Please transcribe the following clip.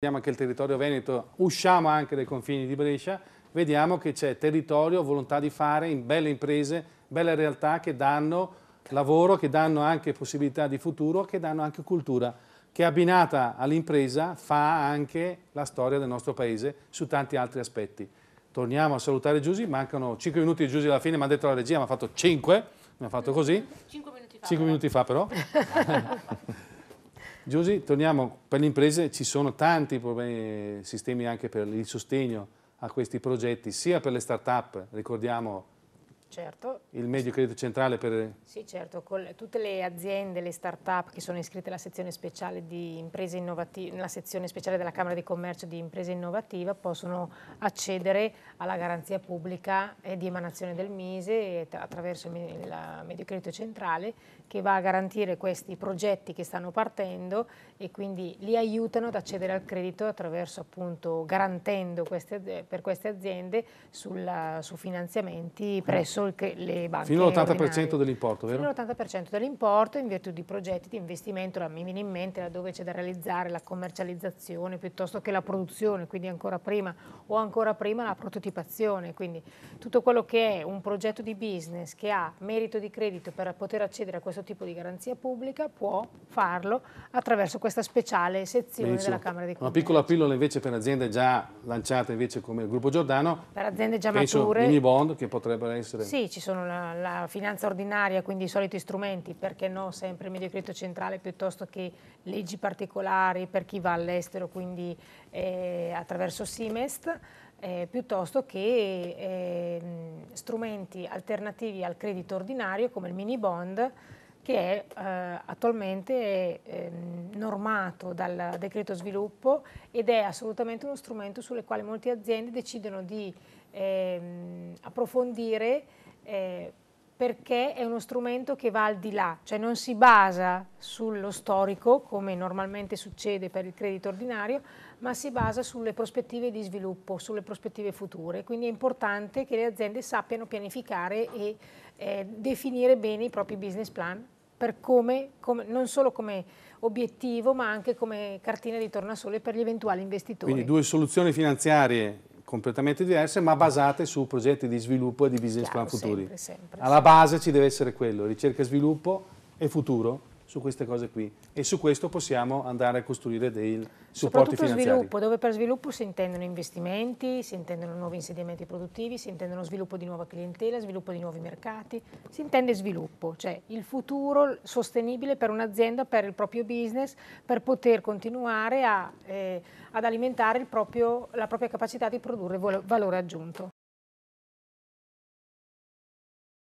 Vediamo anche il territorio veneto, usciamo anche dai confini di Brescia, vediamo che c'è territorio, volontà di fare in belle imprese, belle realtà che danno lavoro, che danno anche possibilità di futuro, che danno anche cultura, che abbinata all'impresa fa anche la storia del nostro paese su tanti altri aspetti. Torniamo a salutare Giussi, mancano 5 minuti di Giusy alla fine, mi ha detto la regia, mi ha fatto 5, mi ha fatto così. 5 minuti fa. 5 minuti fa però. Giussi, torniamo, per le imprese ci sono tanti problemi, sistemi anche per il sostegno a questi progetti, sia per le start-up, ricordiamo Certo. Il medio credito centrale per... Sì, certo, con tutte le aziende, le start-up che sono iscritte alla sezione speciale, nella sezione speciale della Camera di Commercio di Impresa Innovativa possono accedere alla garanzia pubblica di emanazione del Mise attraverso il medio credito centrale che va a garantire questi progetti che stanno partendo e quindi li aiutano ad accedere al credito attraverso appunto garantendo queste, per queste aziende sulla, su finanziamenti presso sol che le banche Fino all'80% dell'importo, vero? Fino all'80% dell'importo in virtù di progetti di investimento, mi viene in mente laddove c'è da realizzare la commercializzazione piuttosto che la produzione, quindi ancora prima, o ancora prima la prototipazione, quindi tutto quello che è un progetto di business che ha merito di credito per poter accedere a questo tipo di garanzia pubblica può farlo attraverso questa speciale sezione Benissimo. della Camera di Commercio. Una piccola pillola invece per aziende già lanciate invece come il gruppo Giordano. Per aziende già penso mature. Mini bond che potrebbero essere sì, ci sono la, la, finanza ordinaria, quindi i soliti strumenti, perché no sempre il medio credito centrale piuttosto che leggi particolari per chi va all'estero, quindi eh, attraverso Simest, eh, piuttosto che eh, strumenti alternativi al credito ordinario come il mini bond, che è eh, attualmente eh, normato dal decreto sviluppo ed è assolutamente uno strumento sulle quali molte aziende decidono di ehm, eh, approfondire perché è uno strumento che va al di là, cioè non si basa sullo storico come normalmente succede per il credito ordinario, ma si basa sulle prospettive di sviluppo, sulle prospettive future. Quindi è importante che le aziende sappiano pianificare e eh, definire bene i propri business plan per come, come, non solo come obiettivo ma anche come cartina di tornasole per gli eventuali investitori. Quindi due soluzioni finanziarie completamente diverse ma basate su progetti di sviluppo e di business Chiaro, plan futuri. Sempre, sempre, Alla sempre. base ci deve essere quello, ricerca e sviluppo e futuro su queste cose qui e su questo possiamo andare a costruire dei supporti finanziari. sviluppo, dove per sviluppo si intendono investimenti, si intendono nuovi insediamenti produttivi, si intendono sviluppo di nuova clientela, sviluppo di nuovi mercati, si intende sviluppo, cioè il futuro sostenibile per un'azienda, per il proprio business, per poter continuare a, eh, ad alimentare proprio, la propria capacità di produrre valore aggiunto.